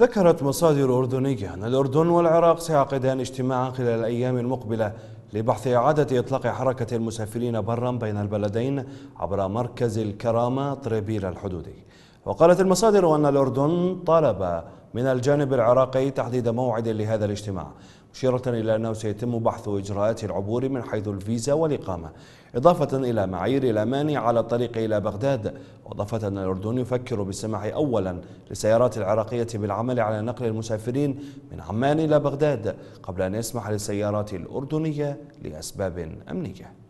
ذكرت مصادر أردنية أن الأردن والعراق سيعقدان اجتماعا خلال الأيام المقبلة لبحث إعادة إطلاق حركة المسافرين برا بين البلدين عبر مركز الكرامة طريبيل الحدودي وقالت المصادر أن الأردن طالب من الجانب العراقي تحديد موعد لهذا الاجتماع مشيرة إلى أنه سيتم بحث إجراءات العبور من حيث الفيزا والإقامة إضافة إلى معايير الأمان على الطريق إلى بغداد وأضافة أن الأردن يفكر بالسماح أولا للسيارات العراقية بالعمل على نقل المسافرين من عمان إلى بغداد قبل أن يسمح للسيارات الأردنية لأسباب أمنية